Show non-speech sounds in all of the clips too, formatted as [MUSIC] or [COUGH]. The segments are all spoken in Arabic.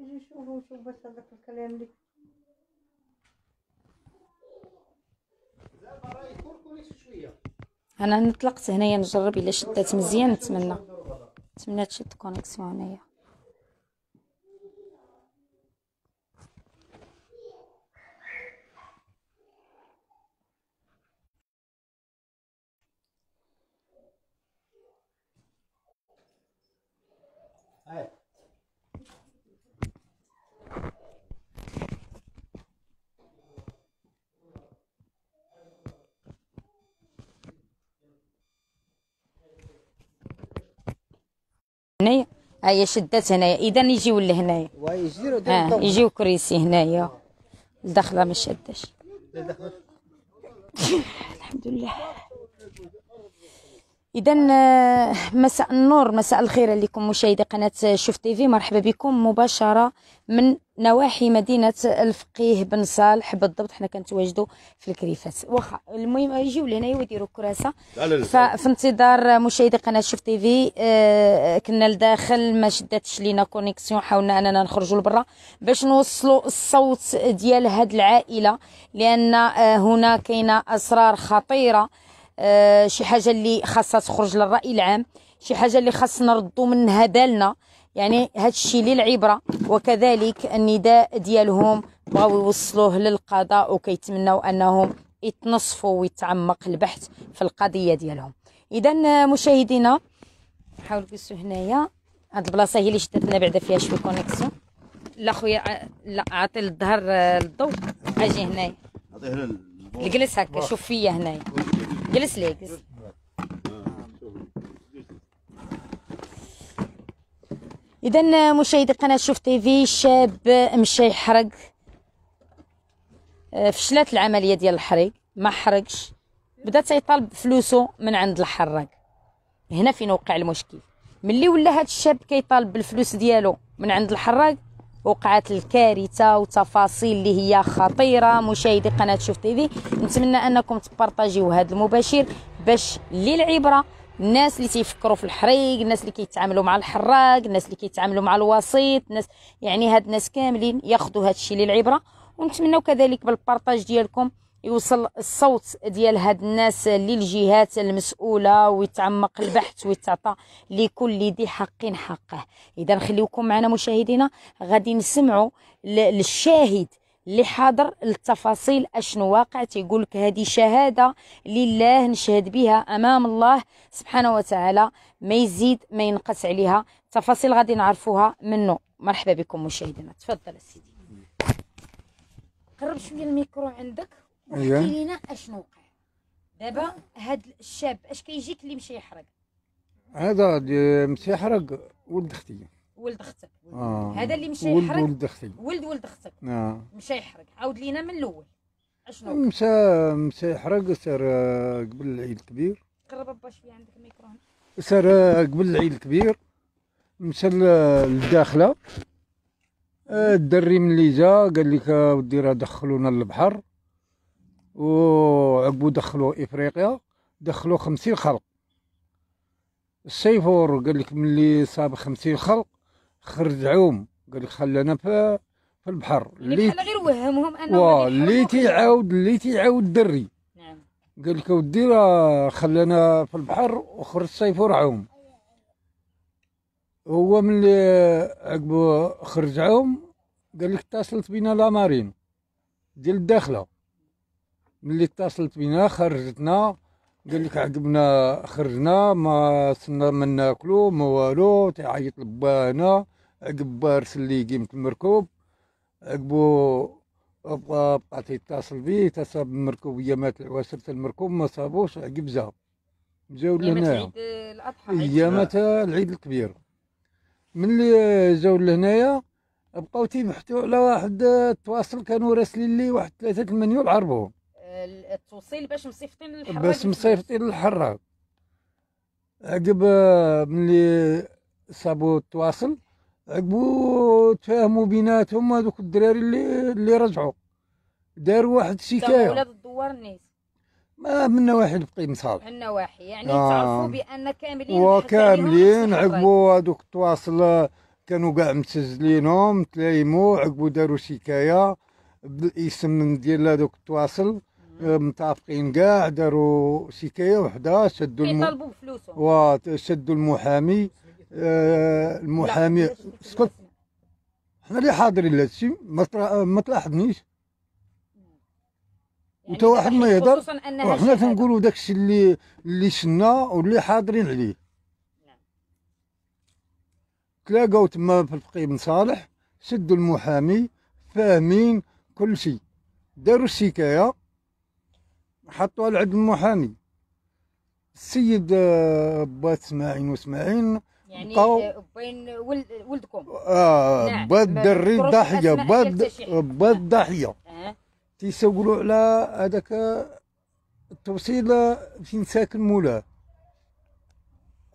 يجي يشوفو شوف باش هذاك الكلام اللي انا نطلقت هنايا نجرب الا شدات مزيان نتمنى نتمنى تشد كونيكسيون هنايا Hey. هنايا هي شدات هنايا اذا يجيو لهنايا آه يجيو كريسي هنايا الدخله ما شداش [LAUGHS] الحمد لله اذا آه، مساء النور مساء الخير عليكم مشاهدي قناه شوف تي في مرحبا بكم مباشره من نواحي مدينه الفقيه بن صالح بالضبط حنا كنتواجدوا في الكريفات واخا المهم يجيو لهنايا ويديروا كراسه ففي انتظار مشاهدي قناه شوف تي في آه، كنا لداخل ما شداتش لينا كونيكسيون حاولنا اننا نخرجوا لبرا باش نوصلوا الصوت ديال هاد العائله لان آه، هنا كاينه اسرار خطيره آه، شي حاجه اللي خاصها تخرج للراي العام شي حاجه اللي خاصنا نردو منها بالنا يعني هذا الشيء اللي العبره وكذلك النداء ديالهم بغاو يوصلوه للقضاء وكيتمنوا انهم يتنصفوا ويتعمق البحث في القضيه ديالهم اذا مشاهدينا حاول نقصوا هنايا هاد البلاصه هي اللي شدتنا بعدا فيها شويه كونيكسيون لا خويا لا عطي الظهر الضوء اجي هنايا هنا اجلس هكا شوف فيا هنايا جلس لي جلس اذا مشاهدي قناه شوف تي في شاب مشى يحرق آه، فشلات العمليه ديال الحريق ما حرقش بدا تيطالب فلوسه من عند الحراق هنا فين وقع المشكل ملي ولا هذا الشاب كيطالب بالفلوس ديالو من عند الحراق وقعت الكارثه وتفاصيل اللي هي خطيره مشاهدي قناه شوف تي في نتمنى انكم تبارطاجيو هذا المباشر باش للعبره الناس اللي تيفكروا في الحريق الناس اللي كيتعاملوا مع الحراق الناس اللي كيتعاملوا مع الوسيط الناس يعني هاد الناس كاملين ياخذوا هذا الشيء للعبره ونتمنى كذلك بالبارطاج ديالكم يوصل الصوت ديال هاد الناس للجهات المسؤوله ويتعمق البحث ويتعطى لكل ذي حق حقه اذا خليوكم معنا مشاهدينا غادي نسمعوا للشاهد اللي حاضر التفاصيل اشنو واقع تيقول لك هذه شهاده لله نشهد بها امام الله سبحانه وتعالى ما يزيد ما ينقص عليها تفاصيل غادي نعرفوها منه مرحبا بكم مشاهدينا تفضل سيدي قرب شويه الميكرو عندك ايوه احكي لينا اشنو وقع دابا هاد الشاب اش كيجيك اللي مشى يحرق هذا مشى يحرق ولد اختي ولد اختك آه. هذا اللي مشى يحرق ولد اختي ولد ولد اختك آه. مشى يحرق عاود لينا من الاول اشنو مشى مشى يحرق سار قبل العيد الكبير قرب با شويه عندك الميكرو سار قبل العيد الكبير مشى للداخله آه، الدري ملي جا قال لك آه، ودي راه دخلونا للبحر وعقبو دخلوا افريقيا دخلوا خمسين خلق السيفور قال لك ملي صاب خمسين خلق خرج عوم قال لك خلانا في في البحر يعني اللي حنا غير وهمهم انه اللي تيعاود اللي تيعاود دري نعم قال لك اودي راه خلانا في البحر وخرج السيفور عوم هو ملي عقبو خرج عوم قال لك اتصلت بينا لا مارين ديال الداخله ملي اتصلت بينا خرجتنا قال لك عقبنا خرجنا ما صرنا ما ناكلو ما والو تعيط لبانا عقب بارس اللي قيمة المركوب عقبو بقى بقى تيتصل بيه تصاب يا مات العواسر المركوب ما صابوش عقب زا جاو لهنا عيد الاضحى مات العيد الكبير ملي جاو لهنايا بقاو تيبحثوا على واحد التواصل كانوا راسلين لي واحد ثلاثة المنيول عربوهم التوصيل باش مصيفطين للحراج باش مصيفطين للحراج عقب آه، ملي صابو التواصل عقبو تفاهموا بيناتهم هذوك الدراري اللي اللي رجعوا داروا واحد الشكايه ولاد الدوار الناس ما من واحد بقي صالح من واحد يعني آه. تعرفوا بان كاملين وكاملين عقبو هذوك التواصل آه، كانوا كاع مسجلينهم تلايمو عقبو داروا شكايه بالاسم ديال هذوك التواصل متافقين كاع داروا شكايه وحده سدوا الم... فلوسهم المحامي آه المحامي اسكت حنا اللي حاضرين لهذا الشيء ما تلاحظنيش يعني وتا واحد ما يهضر وحنا تنقولوا داك الشيء اللي اللي شنا واللي حاضرين عليه نعم. تلاقاو تما في الفقي بن صالح سدوا المحامي فاهمين كل شيء داروا الشكايه حطوها لعند المحامي السيد آه، با اسماعيل واسماعيل يعني بقاو آه، بين ولدكم اه نعم. با الدري الضحيه با با نعم. الضحيه أه. تيسولوا على هذاك التوصيل فين ساكن مولاه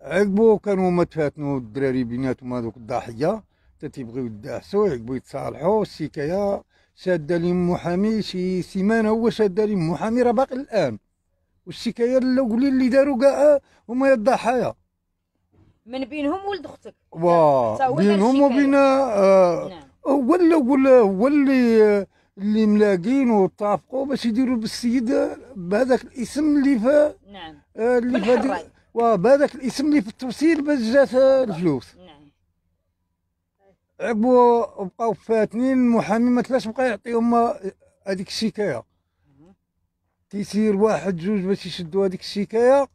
عقبو كانوا هما تفاتنوا الدراري بيناتهم هذوك الضحيه تتيبغيو تيبغيو عقبو يتصالحو السيكايه شاد لي محامي شي سيمانه هو شاد لي محامي راه باقي الان والشكايه الاولين اللي داروا كاع هما الضحايا من بينهم ولد اختك واه بينهم وبين آه نعم. هو الاول هو اللي اللي ملاقين واتفقوا باش يديروا بالسيد بهذاك الاسم اللي ف نعم آه اللي فا الاسم اللي في التوصيل باش جات الفلوس عقبوا بقاو فاتنين المحامي ما تلاش بقى يعطيهم هذيك الشكايه تيسير واحد جوج باش يشدوا هذيك الشكايه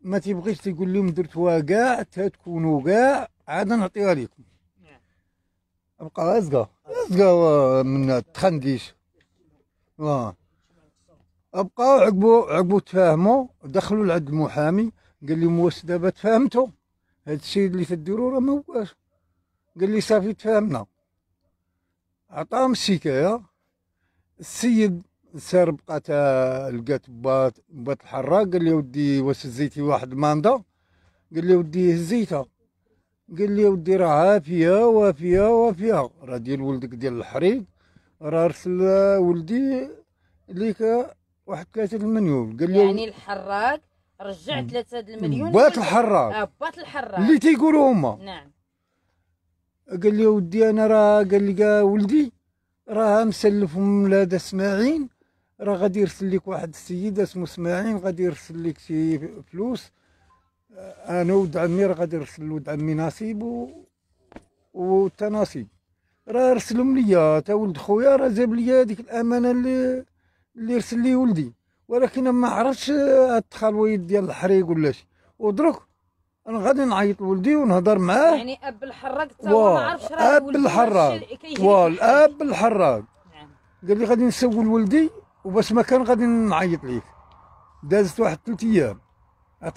ما تيبغيش تيقول لهم درتوها كاع تكونوا كاع عاد نعطيها لكم بقى ازقى ازقى من تخنديش واه بقاو عقبوا عقبوا تفاهموا دخلوا لعند المحامي قال لهم واش دابا تفاهمتوا هذا الشيء اللي تديروا راه ما هواش قال لي صافي تفاهمنا عطاهم الشكايه السيد سار بقات لقات بات بات الحراق قال لي ودي واش زيتي واحد ماندا قال لي ودي هزيتها قال لي ودي راه عافيه وافيه وافيه راه ديال ولدك ديال الحريق راه رسل ولدي ليك واحد ثلاثة المليون قال لي يعني الحراق رجع ثلاثة المليون بات الحراق آه، بات الحراق اللي تيقولوا هما نعم قال لي ودي انا راه قال لي ولدي راه مسلف ولاد اسماعيل راه غادي يرسل لك واحد السيد اسمه اسماعيل غادي يرسل لك شي فلوس انا ولد عمي راه غادي نرسل لولد عمي نصيب و والتناصيب راه رسلهم ليا تا ولد خويا راه جاب ليا هذيك الامانه اللي اللي رسل لي ولدي ولكن ما عرفتش ادخل ويد ديال الحريق ولا شي ودرك انا غادي نعيط لولدي ونهضر معاه يعني اب الحراق تا ما عرفش راه اب الحراق والاب الحراق نعم. قال لي غادي نسول ولدي وباش ما كان غادي نعيط ليك دازت واحد ثلاث ايام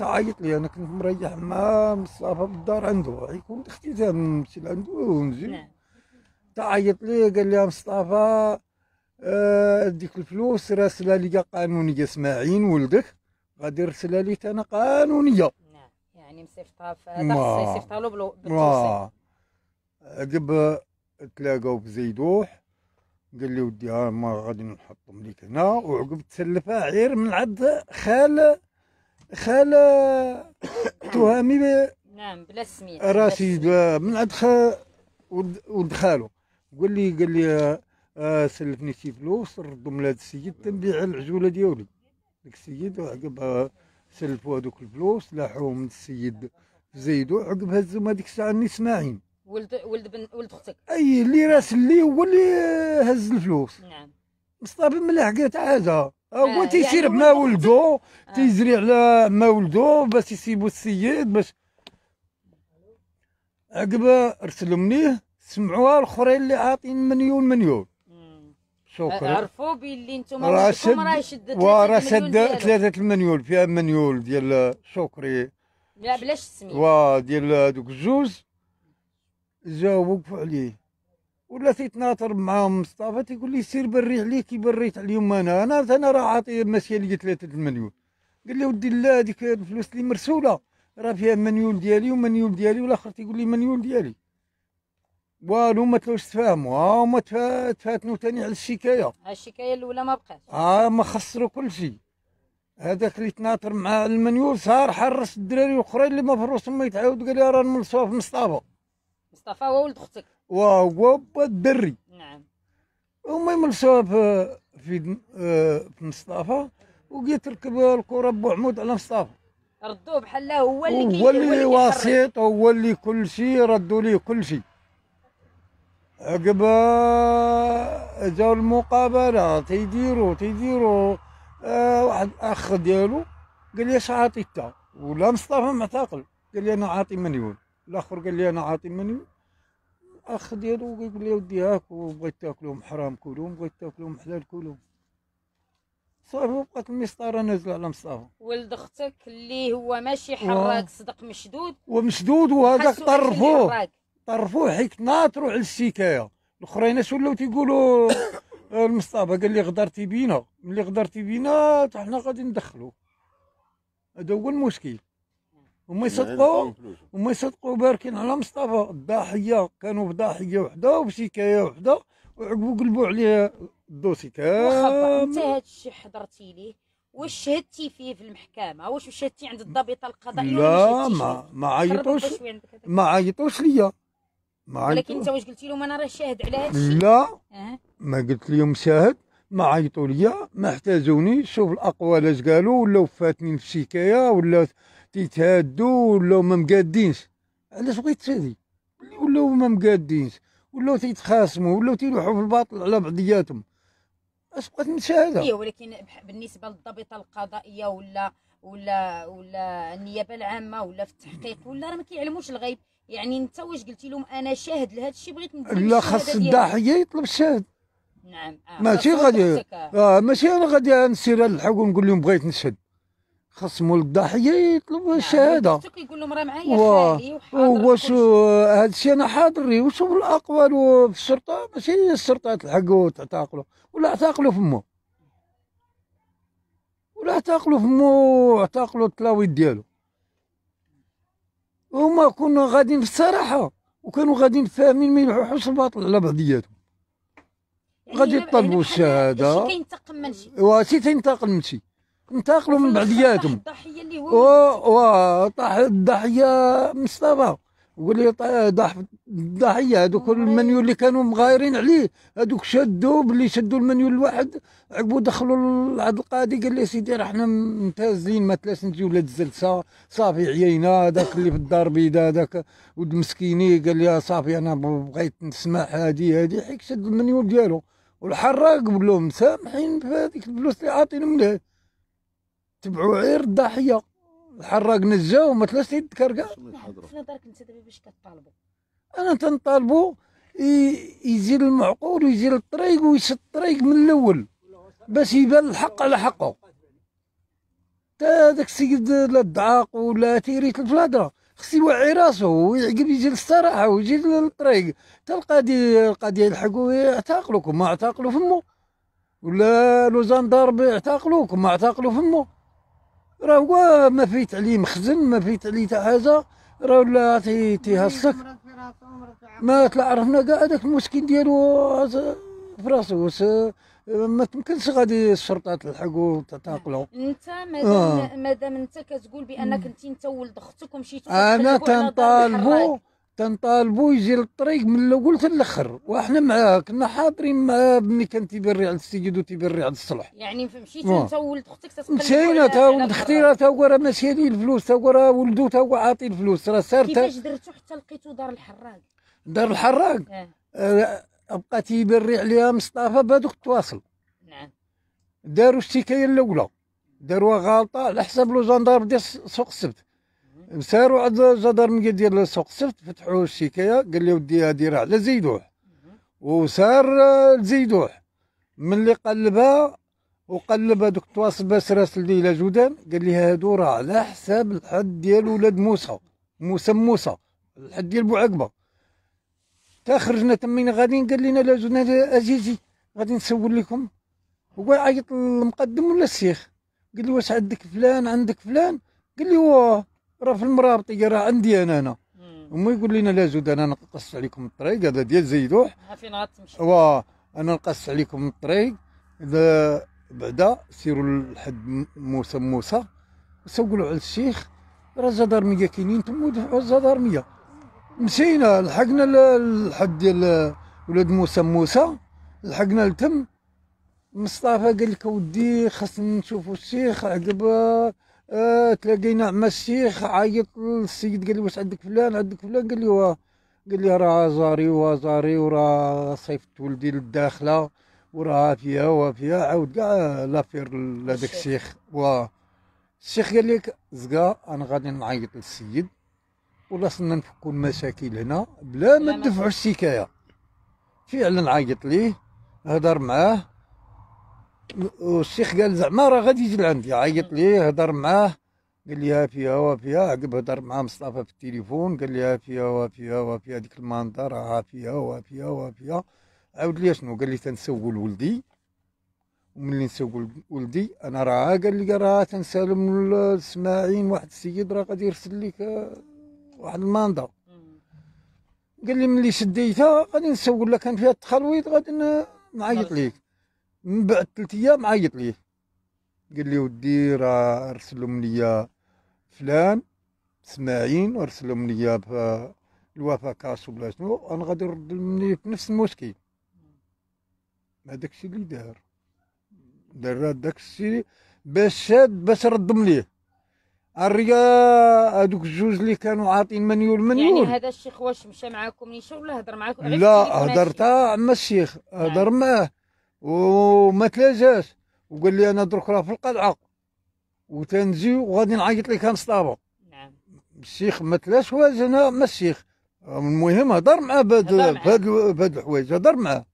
عيط لي انا كنت مريح مع مصطفى في الدار عنده يكون اختي نمشي لعندو ونجي نعم تعيط لي قال لي مصطفى آه ديك الفلوس راسلها لي قانونيه اسماعيل ولدك غادي يرسلها لي انا قانونيه يعني مصيفطها فهذا خصو يصيفطها له بالتوصيل دابا تلاقاو بزيدوح قال لي ودي ها ما غادي نحطهم ليك هنا وعقب تسلفها عير من عند خال خال [COUGHS] تهامي نعم بلا سميت راسي من عند خال ولد خالو قال لي قال لي آه سلفني شي فلوس ردهم لهذا السيد تنبيع العجوله ديالي ذاك السيد وعقب آه، سلفوا هذوك الفلوس لاحوهم من السيد زيدو عقب هزهم هذيك الساعه النسماعين ولد ولد بن ولد اختك اي اللي راس اللي هو اللي هز الفلوس نعم مصطفى ملاح قالت عادها أه، هو آه تيسير يعني مع ولدو آه. تيجري على مع ولدو باش يسيبو السيد باش عقب ارسلوا منيه سمعوها الاخرين اللي عاطين مليون مليون شكرا عرفوا باللي انتم راه شد وراه شد ثلاثه المنيول فيها منيول ديال شكري لا بلاش السميه وا ديال هذوك الجوج جاو وقفوا عليه ولا تيتناطر مع مصطفى تيقول لي سير بري عليه كي بريت عليهم انا انا انا راه عاطي ماشيه لي ثلاثه المنيول قال لي ودي لا هذيك الفلوس اللي مرسوله راه فيها منيول ديالي ومنيول ديالي والاخر تيقول لي منيول ديالي والو ما تلوش تفاهموا ها هما تفاتنوا ثاني على الشكايه الشكايه الاولى ما بقاش اه ما خسروا كل شيء هذاك اللي تناطر مع المنيول صار حرس الدراري الاخرين اللي ما في ما يتعاود قال لي راه في مصطفى مصطفى هو ولد اختك وهو الدري نعم هما يملصوها آه، في في, آه، في مصطفى وقيت تركب الكره بو عمود على مصطفى ردوه بحال هو اللي هو اللي وسيط هو اللي كل شيء ردوا ليه كل شيء عقب جاو المقابلات يديرو تيديرو آه واحد اخ ديالو قال لي اش عاطي تا ولا مصطفى معتقل قال لي انا عاطي مليون الاخر قال لي انا عاطي مليون الاخ ديالو قال لي ودي هاك بغيت تاكلهم حرام كلهم بغيت تاكلهم حلال كلهم صافي بقات المسطره نازله على مصطفى ولد اختك اللي هو ماشي حراك صدق مشدود ومشدود وهذاك طرفوه طرفوه حيطنا تروح الشكايه الاخرين اش ولاو تيقولوا [COUGHS] آه، المصطفى قال لي غدرتي بينا ملي غدرتي بينا حنا غادي ندخلو هذا هو المشكل هما يصدقوا هما يصدقوا باركين على مصطفى الضاحيه كانوا بضاحيه وحده وبشكايه وحده وعقبوا قلبوا عليه الدوسي كامل انت هذا الشيء حضرتي ليه واش شهدتي فيه في المحكمه واش شهدتي عند الضابطه القضائيه لا ما ما عيطوش ما عيطوش ليا ما ولكن انت واش قلتي لهم انا راه شاهد على هذا الشيء لا أه. ما قلت لهم شاهد ما عيطوا ليا ما احتاجوني شوف الاقوال اش قالوا ولاو فاتنين في شكايه ولا تيتهادوا ولاو ما مقادينش علاش بغيت هادي ولاو ما مقادينش ولاو تيتخاصموا ولاو تيروحوا في الباطل على بعضياتهم اش بغيت نشاهدها اي ولكن بالنسبه للضابطه القضائيه ولا ولا ولا النيابه العامه ولا في التحقيق ولا راه ما كيعلموش الغيب يعني انت واش قلتي لهم انا شاهد لهذا الشيء بغيت نزيد لا خاص الضحيه يطلب الشاهد نعم آه. ماشي غادي اه ماشي انا غادي نسير على الحق ونقول لهم بغيت نشهد خاص مول الضحيه يطلب نعم، الشهاده يقول لهم راه معايا و... واش هذا الشيء انا حاضر وشوف الاقوال في الشرطه ماشي الشرطه تلحق وتعتقلوا ولا اعتقلوا فمو ولا اعتقلوا فمو واعتقلوا التلاويت ديالو هما كنا غاديين بصراحه وكانوا غاديين فاهمين من يلوحوش الباطل على بعضياتهم يعني غادي يطلبوا يعني الشهاده كينتقم من شي من شي انتقلوا من بعضياتهم الضحيه اللي هو الضحيه مصطفى طيب، ضح الضحيه هذوك المنيو اللي كانوا مغايرين عليه هذوك شدوا باللي شدوا المنيو الواحد عقبوا دخلوا لعبد القاضي قال لي سيدي راه حنا ممتازين ما تلاش نجيو ولاد الزلسه صافي عيينا هذاك اللي في الدار البيضاء هذاك ولد مسكيني قال لي صافي انا بغيت نسمع هادي هادي حيت شد المنيو ديالو والحراق قبل لهم مسامحين في هذيك الفلوس اللي عاطينهم ليه تبعوا غير الضحيه الحراق نزا وما تلاش يذكر كاع في نظرك انت دابا باش كطالبوا انا تنطالبوا يزيد المعقول ويزيد الطريق ويسد الطريق من الاول باش يبان الحق على حقه تا داك السيد لا الدعاق ولا تيريت الفلادره خصو يوعي راسو ويعقب يجي للصراحه ويجي للطريق تا القاضي القاضي يلحقو يعتقلوك ما اعتقلو فمو ولا لو زندار يعتقلوك ما اعتقلو فمو راه هو ما فيت عليه مخزن ما فيت عليه حتى حاجه راه ولا تيهصك ما طلع عرفنا كاع هذاك المسكين ديالو في راسو ما تمكنش غادي الشرطه تلحقو تعتقلو انت مادام آه. مادام انت كتقول بانك انت انت ولد اختك ومشيتو انا كنطالبو تنطالبو يجي للطريق من الاول تالاخر واحنا معاه كنا حاضرين معاه بني كان تيبري على السيد وتيبري على الصلح يعني مشيت انت ولد اختك تتقلب مشينا تا ولد اختي راه تا هو راه ماشي هذه الفلوس تا هو راه ولدو تا هو عاطي الفلوس راه سار كيفاش درتو حتى لقيتو دار الحراق دار الحراق اه, آه بقى تيبري عليها مصطفى بهذوك التواصل نعم داروا الشكايه الاولى داروها غالطه على حساب لو جندار ديال سوق السبت مسارو عند الجدرميه ديال السوق سرت فتحوا الشكايه قال لي ودي هادي راه على زيدوح وسار لزيدوح آه، ملي قلبها وقلب هذوك التواصل باش راس ليلى جودان قال لي هادو راه على حساب الحد ديال ولاد موسى موسى موسى الحد ديال بو عقبه تا خرجنا تمين غاديين قال لنا لا جودان اجيجي غادي نسول لكم هو عيط للمقدم ولا السيخ قال لي واش عندك فلان عندك فلان قال لي واه راه في المرابطيه راه عندي انا هنا هما يقول لنا لا زود انا نقص عليكم الطريق هذا ديال زيدوح فين غتمشي واه انا نقص عليكم الطريق اذا بعدا سيروا لحد موسى موسى سولوا على الشيخ راه الجدارميه كاينين تما ودفعوا الجدارميه مشينا لحقنا لحد ديال ولاد موسى موسى لحقنا لتم مصطفى قال لك اودي خاصنا نشوفوا الشيخ عقب آه، تلاقينا مع الشيخ عيط للسيد قال لي واش عندك فلان عندك فلان قال لي واه قال لي راه زاري وزاري وراه صيفط ولدي للداخله وراه فيها وفيها عاود كاع لافير لهذاك الشيخ واه الشيخ قال لك زكا انا غادي نعيط للسيد ولا صرنا نفكوا المشاكل هنا بلا ما تدفعو الشكايه فعلا عيط ليه هضر معاه والشيخ قال زعما راه غادي يجي لعندي عيط ليه هضر معاه قال لي ها فيها وافيها عقب هضر مع مصطفى في التليفون قال لي ها فيها وافيها وافيها ديك المنظر راه فيها وافيها وافيها عاود لي شنو قال لي تنسول ولدي وملي نسول ولدي انا راه قال لي راه تنسالم للسماعين واحد السيد راه غادي يرسل لك آه، واحد المنظر قال لي ملي شديتها غادي نسول لك كان فيها التخلويط غادي نعيط ليك من بعد ثلاث ايام عيط ليه قال لي ودي راه ارسلهم ليا فلان سماعين وارسلهم ليا الوفا كاس ولا شنو انا غادي نرد مني في نفس المشكل هذاك الشيء اللي دار دار داك الشيء باش شاد باش ردم ليه الريا هذوك الجوج اللي كانوا عاطين منيول منيول يعني هذا الشيخ واش مشى معاكم نيشان ولا هضر معاكم لا هضرت مع الشيخ هضر نعم. معاه وما تلاجاش وقال لي انا درك راه في القلعه وتنجي وغادي نعيط لك هنصطابه نعم الشيخ ما تلاش انا ما الشيخ المهم هضر معاه بهاد بهاد الحوايج هضر معاه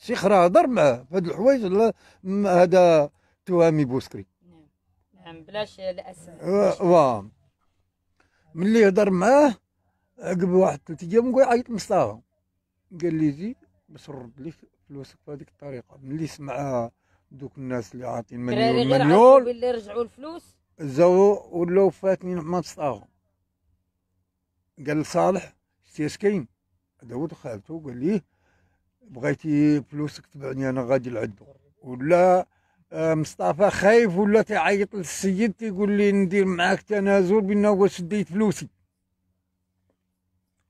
الشيخ راه هضر معاه بهاد الحوايج هذا توامي بوسكري نعم نعم بلاش الاسم واه ملي هضر معاه عقب واحد ثلاث ايام يعيط مصطفى قال لي زي باش نرد لك فلوسك بهذيك الطريقه ملي سمعها دوك الناس اللي عاطين مليون مليون اللي رجعوا الفلوس زاو ولاو فاتنين ما تصاغوا قال لصالح شتي اش كاين ولد خالته قال ليه بغيتي فلوسك تبعني انا غادي لعندو ولا آه، مصطفى خايف ولا تيعيط للسيد تيقول لي ندير معاك تنازل بانه واش شديت فلوسي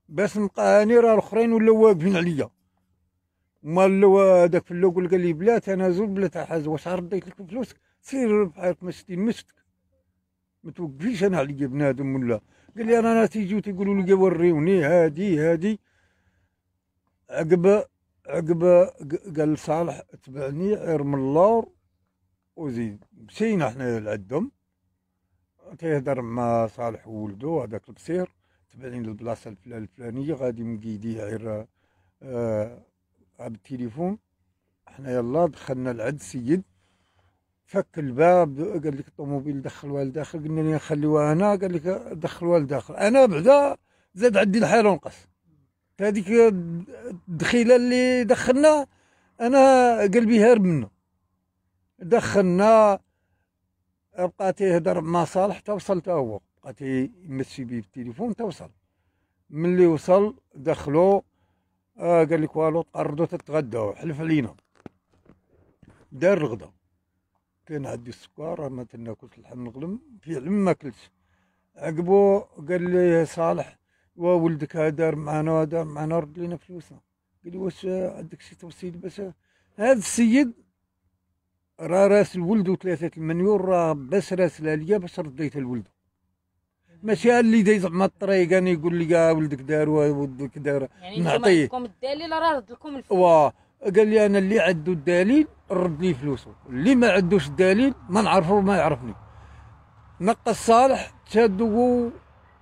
باش نبقى هاني راه الاخرين ولاو واقفين عليا مالو هذاك في الاول قال لي بلات انا زول بلات حاز واش رديت لك فلوسك سير بحالك شتي مسك ما توقفيش انا عليا بنادم ولا قال لي انا ناس يجيو تيقولوا لي وريوني هادي هادي عقب عقب قال صالح تبعني عير من اللور وزيد مشينا حنا لعندهم تيهضر مع صالح وولدو هذاك البصير تبعني للبلاصه الفلانيه غادي مقيديها عير آه عاد التليفون احنا يلا دخلنا لعند السيد فك الباب قال لك الطوموبيل دخلوها لداخل قلنا لي نخليوها هنا قال لك دخلوها لداخل انا بعدا زاد عندي الحيره ونقص هذيك الدخيله اللي دخلنا انا قلبي هارب منه دخلنا بقات يهضر مع صالح توصل تا هو بقات يمسي بيه بالتليفون توصل ملي وصل دخلو اه قال لك والو تقردوا تتغداو حلف علينا دار الغدا كان عندي السكر ما تناكلش اللحم في علم ما كلتش عقبو قال لي صالح وولدك دار معانا دار معانا رد لينا فلوسنا قال لي واش عندك شي توصيل باش هذا السيد راه راس الولد وثلاثة المنيور راه باش راسلها ليا باش رديتها لولده ماشي اللي دايز زعما الطريق انا يعني يقول لي يا ولدك دار ولدك دار يعني نعطيه عندكم الدليل راه رد لكم الفلوس واه قال لي انا اللي عنده الدليل رد لي فلوسه اللي ما عندوش الدليل ما نعرفه ما يعرفني نقى الصالح تشدو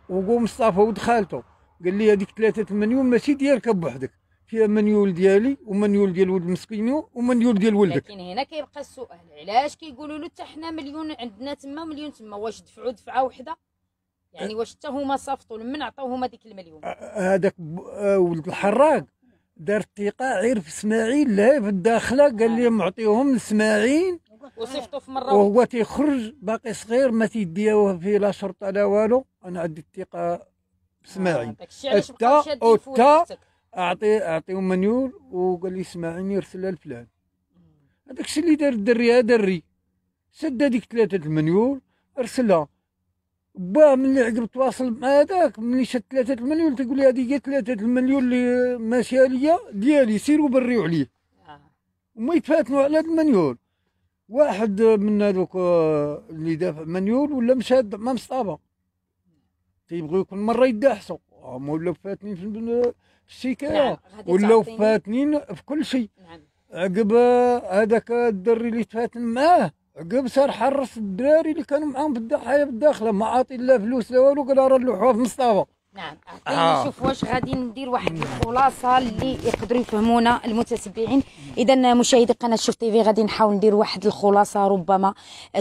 وقو مصطفى ولد خالته قال لي هذيك ثلاثة المليون ماشي ديالك بوحدك فيها منيول ديالي ومنيول ديال ولد مسكين ومنيول ديال ولدك لكن هنا كيبقى السؤال علاش كيقولوا له حتى حنا مليون عندنا تما مليون تما واش دفعوا دفعه واحده يعني أه. واش حتى هما صافطوا لمن عطاوهم هذيك المليون أه، أه، هذاك ولد الحراق دار الثقه عير في اسماعيل لا في الداخله قال لي معطيهم اسماعيل وصيفطوا في مره وهو تيخرج باقي صغير ما تيديوه فيه لا شرطه لا والو انا عندي الثقه باسماعيل حتى حتى اعطي اعطيهم منيول وقال لي اسماعيل يرسلها لفلان هذاك الشيء اللي دار الدري هذا دري سد هذيك ثلاثه المنيول ارسلها با من اللي عقب تواصل مع هذاك ملي شاد ثلاثة المليون تقول لي هذه هي ثلاثة المليون اللي ماشيه ليا ديالي سيروا بريو عليه آه. وما يتفاتنوا على هذا المليون واحد من هذوك آه، اللي دافع مليون ولا مشاد مع مصطفى تيبغيو كل مره يداحسوا هما آه، ولاو فاتنين في الشكايه نعم، ولاو فاتنين في كل شيء نعم. عقب هذاك الدري اللي تفاتن معاه عقب صار حرس الدراري اللي كانوا معاهم في بالداخله ما عاطي لا فلوس لا والو قال راه اللوحوها في مصطفى نعم آه. آه. شوف واش غادي ندير واحد الخلاصه اللي يقدروا يفهمونا المتتبعين اذا مشاهدي قناه شوف تيفي غادي نحاول ندير واحد الخلاصه ربما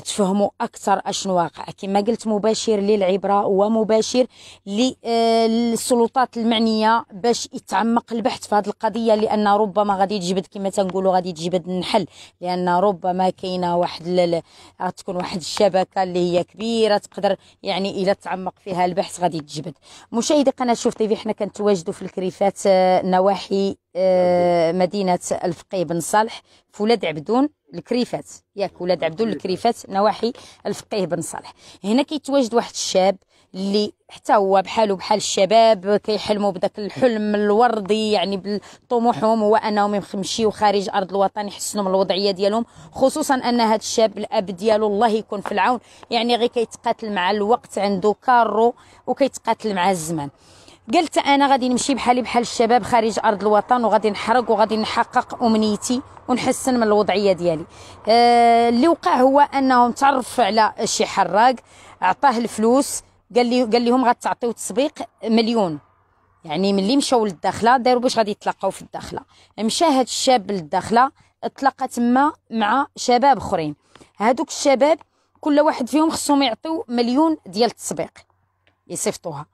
تفهموا اكثر اشنو واقع كما قلت مباشر للعبره ومباشر آه، للسلطات المعنيه باش يتعمق البحث في هذه القضيه لان ربما غادي تجبد كما تنقولوا غادي تجبد النحل لان ربما كاينه واحد تكون واحد الشبكه اللي هي كبيره تقدر يعني الى تعمق فيها البحث غادي تجبد مشاهدي قناه شوف تيفي حنا كنتواجدوا في الكريفات آه، نواحي آه، مدينه الفقي بن صالح في ولاد عبدون الكريفات ياك ولاد عبدون الكريفات نواحي الفقيه بن صالح هنا كيتواجد واحد الشاب اللي حتى هو بحاله بحال الشباب كيحلموا بداك الحلم الوردي يعني بطموحهم هو انهم يمشيو خارج ارض الوطن يحسنوا من الوضعيه ديالهم خصوصا ان هذا الشاب الاب ديالو الله يكون في العون يعني غير كيتقاتل مع الوقت عنده كارو وكيتقاتل مع الزمان قلت انا غادي نمشي بحالي بحال الشباب خارج ارض الوطن وغادي نحرق وغادي نحقق امنيتي ونحسن من الوضعيه ديالي آه اللي وقع هو انهم تعرف على شي حراق عطاه الفلوس قال لي قال لهم غتعطيو تسبيق مليون يعني ملي مشاو للداخله داروا باش غادي يتلاقاو في الداخله مشى هاد الشاب للداخله تلاقى تما مع شباب اخرين هادوك الشباب كل واحد فيهم خصهم يعطيو مليون ديال التسبيق يصيفطوها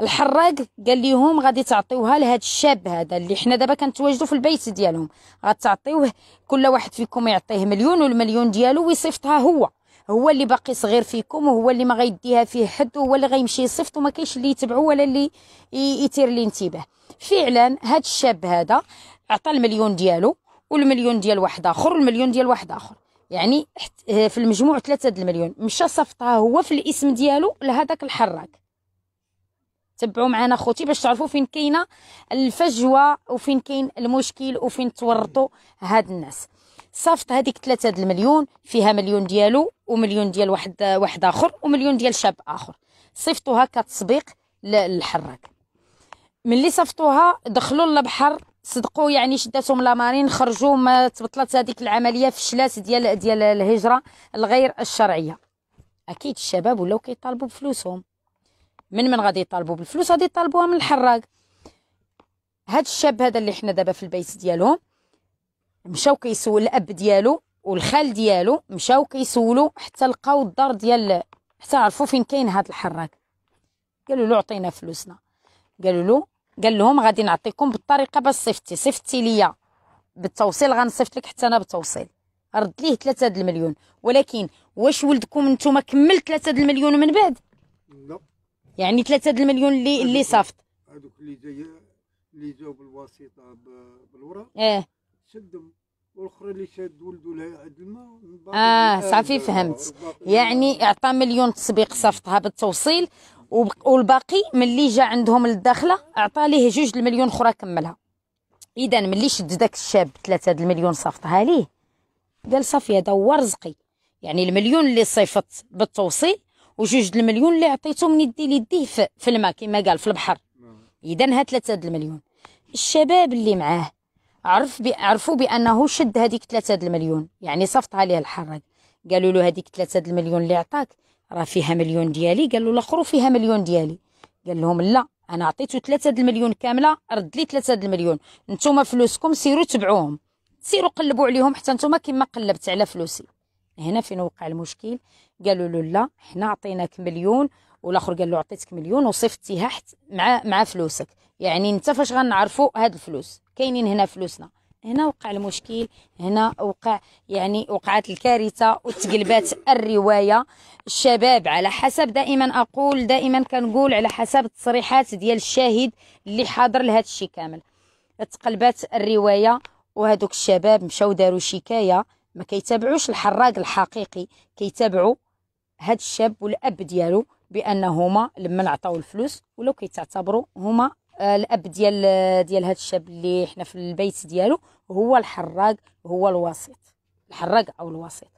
الحراق قال لهم غادي تعطيوها لهاد الشاب هذا اللي حنا دابا كنتواجدوا في البيت ديالهم غتعطيوه كل واحد فيكم يعطيه مليون والمليون ديالو ويصيفطها هو هو اللي باقي صغير فيكم وهو اللي ما غيديها فيه حد وهو اللي غيمشي يصيفط وما كاينش اللي يتبعو ولا اللي يثير الانتباه فعلا هاد الشاب هذا عطى المليون ديالو والمليون ديال واحد اخر والمليون ديال واحد اخر يعني آه، في المجموع ثلاثة المليون مشى صفطها هو في الاسم ديالو لهذاك الحراك تبعوا معنا خوتي باش تعرفوا فين كاينه الفجوه وفين كاين المشكل وفين تورطوا هاد الناس صافط هذيك ثلاثة المليون فيها مليون ديالو ومليون ديال واحد واحد اخر ومليون ديال شاب اخر صيفطوها كتصبيق للحراك ملي صيفطوها دخلوا للبحر صدقوا يعني شداتهم لا مارين خرجوا ما تبطلت هذيك العمليه فشلات ديال ديال الهجره الغير الشرعيه اكيد الشباب ولاو كيطالبوا بفلوسهم من من غادي يطالبوا بالفلوس غادي يطالبوها من الحراق هاد الشاب هذا اللي حنا دابا في البيت ديالهم مشاو كيسول الاب ديالو والخال ديالو مشاو كيسولو حتى لقاو الدار ديال حتى عرفوا فين كاين هاد الحراك قالوا له عطينا فلوسنا قالوا له قال لهم غادي نعطيكم بالطريقه باش صيفطتي صيفطتي ليا بالتوصيل غنصيفط لك حتى انا بالتوصيل رد ليه 3 المليون ولكن واش ولدكم نتوما كمل 3 المليون من بعد لا يعني 3 المليون اللي اللي صافط هذوك اللي جاي اللي جاو بالواسطه بالورق اه شدهم والاخرى اللي شاد الماء اه صافي فهمت يعني اعطى مليون تسبيق صفطها بالتوصيل والباقي ملي جا عندهم للداخله اعطى ليه جوج المليون اخرى كملها اذا ملي شد داك الشاب ثلاثة المليون صفطها ليه قال صافي هذا هو رزقي يعني المليون اللي صيفط بالتوصيل وجوج المليون اللي عطيته من يدي ليديه في الماء كما قال في البحر نعم. اذا ها ثلاثة المليون الشباب اللي معاه عرف بي عرفوا بانه شد هذيك 3 المليون يعني صفطها ليه الحراق قالوا له هذيك 3 المليون اللي عطاك راه فيها مليون ديالي قال له الاخر فيها مليون ديالي قال لهم لا انا عطيته 3 المليون كامله رد لي 3 المليون نتوما فلوسكم سيروا تبعوهم سيروا قلبوا عليهم حتى نتوما كما قلبت على فلوسي هنا فين وقع المشكل قالوا له لا حنا عطيناك مليون والاخر قال له عطيتك مليون وصفتيها مع مع فلوسك يعني انت فاش غنعرفوا هاد الفلوس كاينين هنا فلوسنا هنا وقع المشكل هنا وقع يعني وقعت الكارثه وتقلبات الروايه الشباب على حسب دائما اقول دائما كنقول على حسب التصريحات ديال الشاهد اللي حاضر لهذا الشيء كامل تقلبات الروايه وهذوك الشباب مشاو داروا شكايه ما كيتابعوش الحراق الحقيقي كيتابعوا هاد الشاب والاب ديالو بانهما لما عطاو الفلوس ولو كيتعتبروا هما آه، الاب ديال آه، ديال هذا الشاب اللي حنا في البيت ديالو هو الحراق هو الوسيط الحراق او الوسيط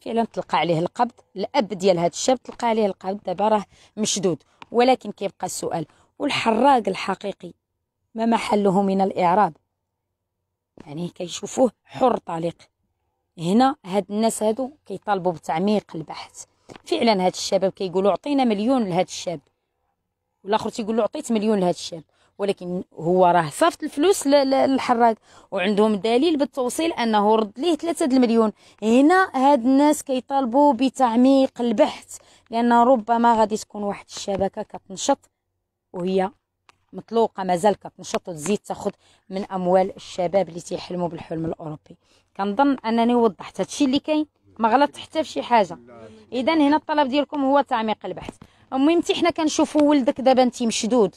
فعلا تلقى عليه القبض الاب ديال هذا الشاب تلقى عليه القبض دابا راه مشدود ولكن كيبقى السؤال والحراق الحقيقي ما محله من الاعراب يعني كيشوفوه حر طليق هنا هاد الناس هادو كيطالبوا بتعميق البحث فعلا هاد الشباب كيقولوا عطينا مليون لهاد الشاب والاخر تيقول له عطيت مليون لهذا الشاب ولكن هو راه صافت الفلوس للحراق وعندهم دليل بالتوصيل انه رد ليه ثلاثة المليون هنا هاد الناس كيطالبوا بتعميق البحث لان ربما غادي تكون واحد الشبكه كتنشط وهي مطلوقه مازال كتنشط وتزيد تاخذ من اموال الشباب اللي تيحلموا بالحلم الاوروبي كنظن انني وضحت هادشي اللي كاين ما غلطت حتى في شي حاجه اذا هنا الطلب ديالكم هو تعميق البحث المهم حنا كنشوفوا ولدك دابا انت مشدود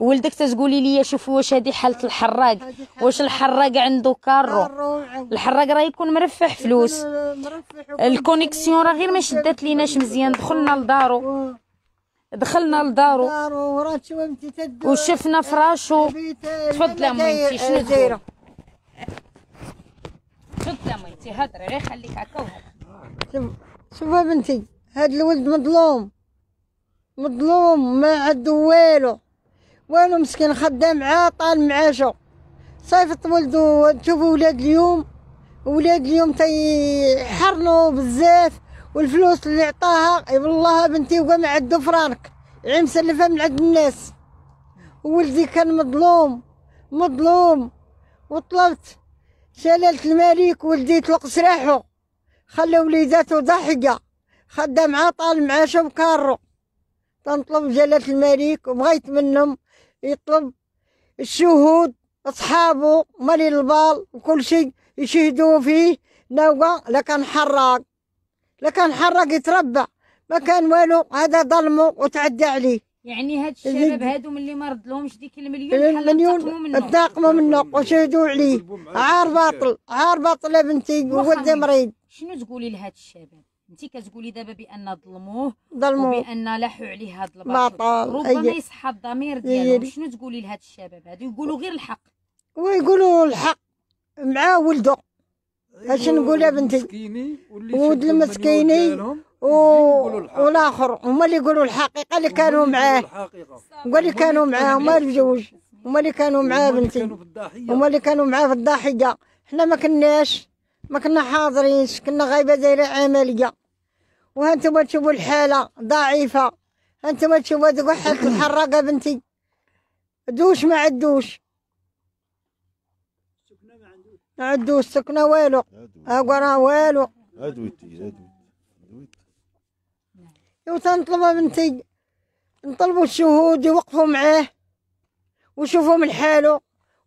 ولدك تتقولي لي شوف واش هذه حاله الحراق واش الحراق عنده كارو الحراق راه يكون مرفح فلوس الكونيكسيون راه غير ما شدات ليناش مزيان دخلنا لدارو دخلنا لدارو وشفنا فراشو تفضلي امي شنو دايره آه، تفضلي امي هضري غير خليك هكا شوف شوف بنتي هاد الولد مظلوم مظلوم ما عندو والو والو مسكين خدام عاطل معاشو صيفط ولدو تشوفو ولاد اليوم ولاد اليوم حرنو بزاف والفلوس اللي عطاها والله بنتي هو ما فرانك عين مسلفه من عند الناس ولدي كان مظلوم مظلوم وطلبت شلالة الملك ولدي طلق سراحه خلى وليداتو ضحية خدام عطال معاشه وكارو تنطلب جلالة الملك وبغيت منهم يطلب الشهود أصحابه مالي البال وكل شيء يشهدوا فيه نوى لا كان حراق لا كان حراق يتربع ما كان والو هذا ظلمه وتعدى عليه يعني هاد الشباب هادو اللي ما ردلهمش ديك المليون مليون انتقموا منه وشهدوا عليه عار باطل عار باطل يا بنتي وولدي مريض شنو تقولي لهاد الشباب انت كتقولي دابا بان ظلموه ظلموه وبان لاحوا عليه هذا الباطل ربما أي... يصحى الضمير ديالهم شنو تقولي لهاد الشباب هادو يقولوا غير الحق ويقولوا الحق مع ولده اش نقول يا بنتي ولد المسكيني و... والاخر هما اللي يقولوا الحقيقه اللي كانوا معاه هما اللي كانوا معاه هما الجوج هما اللي كانوا معاه بنتي هما اللي كانوا معاه في الضاحيه حنا ما كناش ما كنا حاضرينش كنا غايبه دايره عمليه وهانتوما تشوفوا الحاله ضعيفه هانتوما تشوفوا هذوك حاله الحراقه بنتي دوش ما عدوش ما عدوش سكنه والو راه والو ادويتي ادويتي ادويتي نطلبوا بنتي نطلبوا الشهود يوقفوا معاه وشوفوا من حاله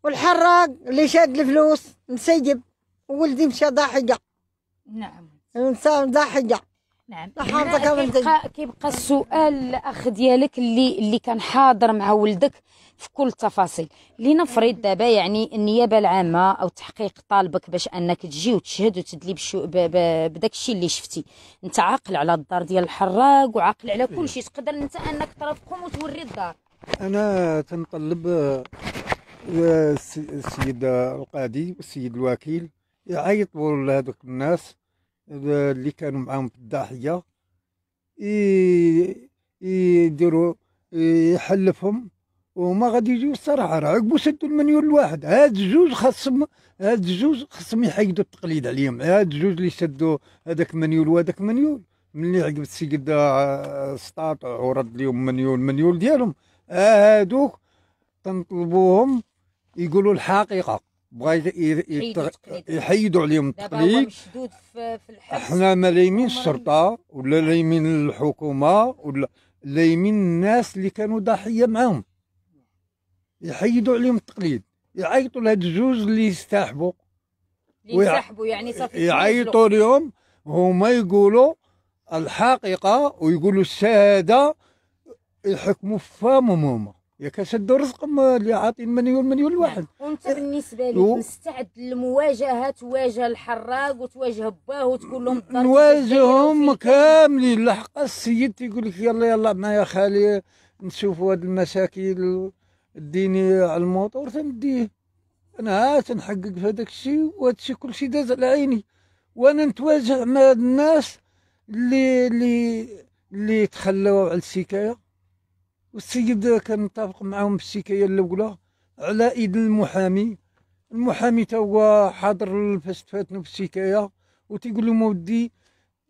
والحراق اللي شاد الفلوس مسيب وولدي مشى ضحية نعم ضحية نعم كيبقى كيبقى السؤال الاخ ديالك اللي اللي كان حاضر مع ولدك في كل التفاصيل لنفرض دابا يعني النيابه العامه او تحقيق طالبك باش انك تجي وتشهد وتدلي بداك الشيء اللي شفتي انت عاقل على الدار ديال الحراق وعاقل على كل شيء تقدر انت انك ترافقهم وتوري الدار انا تنطلب آه، السيد القاضي والسيد الوكيل يعيطوا لهذوك الناس اللي كانوا معاهم في الضاحيه يديروا يحلفهم وما غادي يجيو الصراحه راه عقبوا سدوا المنيول الواحد هاد الجوج خاصهم هاد الجوج خاصهم يحيدوا التقليد عليهم هاد الجوج اللي سدوا هذاك المنيول وهذاك المنيول ملي عقب السيد آه، سطاط ورد لهم منيول منيول ديالهم هادوك تنطلبوهم يقولوا الحقيقه بغا يحيدوا عليهم التقليد احنا في حنا ما لايمين الشرطه ولا لايمين الحكومه ولا لايمين الناس اللي كانوا ضحيه معاهم يحيدوا عليهم التقليد يعيطوا لهاد الجوج اللي يستاحبوا ينسحبوا يعني صافي يعيطوا لهم هما يقولوا الحقيقه ويقولوا الشهاده يحكموا في فمهم هما ياك شدوا رزقهم آه، اللي عاطين مليون مليون نعم. لواحد وانت بالنسبه لك و... مستعد للمواجهه تواجه الحراق وتواجه باه وتقول لهم نواجههم كاملين لحق السيد تيقول لك يلا يلا معايا خالي نشوفوا هاد المشاكل الديني على الموطور تنديه انا تنحقق في هذاك الشيء وهذا الشيء كلشي داز على عيني وانا نتواجه مع الناس اللي اللي اللي تخلوا على السكايه والسيد كان متفق معهم في الشكايه الاولى على اذن المحامي المحامي تا هو حاضر الفاست فاتنو في الشكايه وتيقول لهم ودي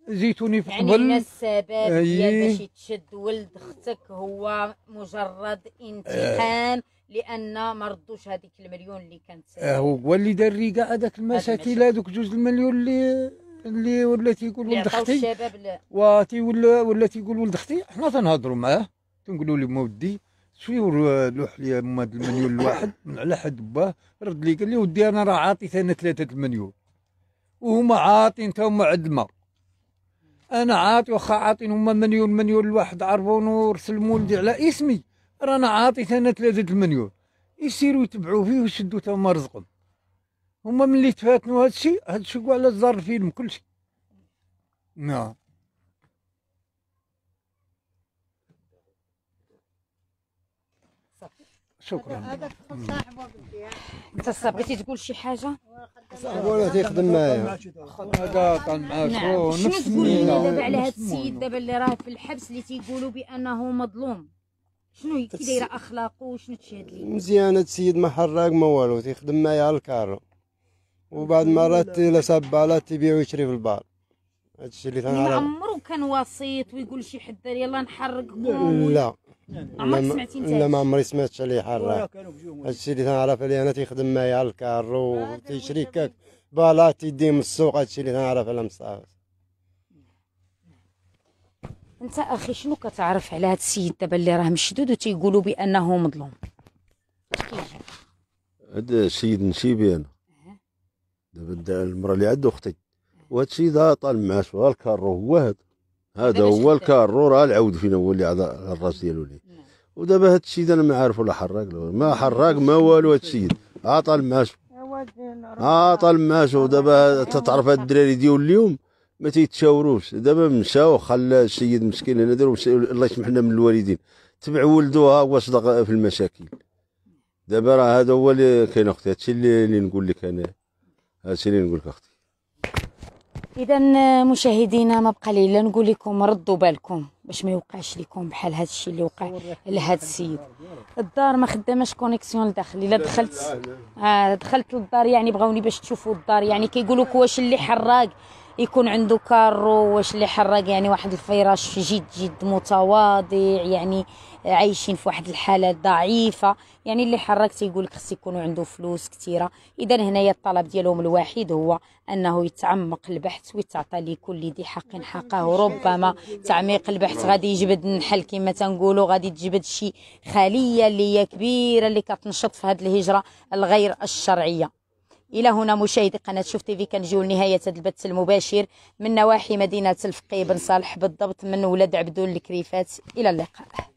زيتوني في يعني قبل يعني الناس أيه. باش يتشد ولد اختك هو مجرد انتقام آه. لان ما ردوش هذيك المليون اللي كانت اه هو اللي دار لي كاع هذاك المشاكل هذوك جوج المليون اللي اللي ولا تيقول ولد اختي وتيقول ولا تيقول ولد اختي حنا تنهضروا معاه تنقولوا لي مودي ودي شوي لوح لي هاد المليون الواحد من على حد باه رد لي قال لي ودي انا راه عاطي انا ثلاثه المليون وهما عاطين تا هما عند الماء انا عاطي واخا عاطين هما مليون مليون الواحد عرفوني ورسل مولدي على اسمي رانا عاطي انا ثلاثه المليون يسيروا يتبعوا فيه ويشدوا تا هما رزقهم هما ملي تفاتنوا هادشي هادشي كاع على الزر فيلم كلشي نعم شكرا هذاك صاحب انت بغيتي تقول شي حاجه صاحب ولا تيخدم معايا هذا طال شنو تقول لنا دابا على هذا السيد دابا اللي راه في الحبس اللي تيقولوا بانه مظلوم شنو كي دايره اخلاقه شنو تشهد لي مزيان هذا السيد ما حراق ما والو تيخدم معايا على الكارو وبعد مرات الا صاب لا تيبيع ويشري في البار هادشي اللي تنعرف عمرو كان وسيط ويقول شي حد يلا نحرقهم لا لا ما عمري سمعتش عليه حرة هادشي اللي تنعرف عليه انا تيخدم معايا على الكار آه، تيشري كاك بالا تيدي من السوق هادشي اللي تنعرف على مصاف انت اخي شنو كتعرف على هاد السيد دابا اللي راه مشدود وتيقولوا بانه مظلوم هذا السيد نشيبي انا أه. دابا المرا اللي عنده اختي وهاد السيد طال معاه سؤال الكار هو هذا هذا هو الكارو راه العود فينا هو اللي على الراس ديالو ليه نعم. ودابا هاد السيد انا ما عارف لا حراق ما حراق ما والو هاد السيد عطى المعاش عطى المعاش ودابا تتعرف هاد الدراري ديال اليوم ما تيتشاوروش دابا مشى وخلى السيد مسكين هنا دار الله يسمح لنا من الوالدين تبع ولدو ها هو صدق في المشاكل دابا راه هذا هو اللي كاين اختي هادشي اللي نقول لك انا هادشي اللي نقول لك اختي اذا مشاهدينا ما بقى لي الا نقول لكم ردوا بالكم باش ما يوقعش لكم بحال هذا الشيء اللي وقع لهذا السيد الدار ما خداماش كونيكسيون لداخل الا دخلت آه دخلت للدار يعني بغاوني باش تشوفوا الدار يعني كيقولوا لك واش اللي حراق يكون عنده كارو واش اللي حراق يعني واحد الفراش جد جد متواضع يعني عايشين في واحد الحاله ضعيفه يعني اللي حرك يقول لك خص يكونوا عنده فلوس كثيره اذا هنايا الطلب ديالهم الوحيد هو انه يتعمق البحث ويتعطى لكل ذي حق حقه ربما تعميق البحث غادي يجبد النحل كما تنقولوا غادي تجبد شي خليه اللي هي كبيره اللي كتنشط في هذه الهجره الغير الشرعيه الى هنا مشاهدي قناه شوف تيفي كنجيو لنهايه هذا البث المباشر من نواحي مدينه الفقيه بن صالح بالضبط من ولاد عبدون الكريفات الى اللقاء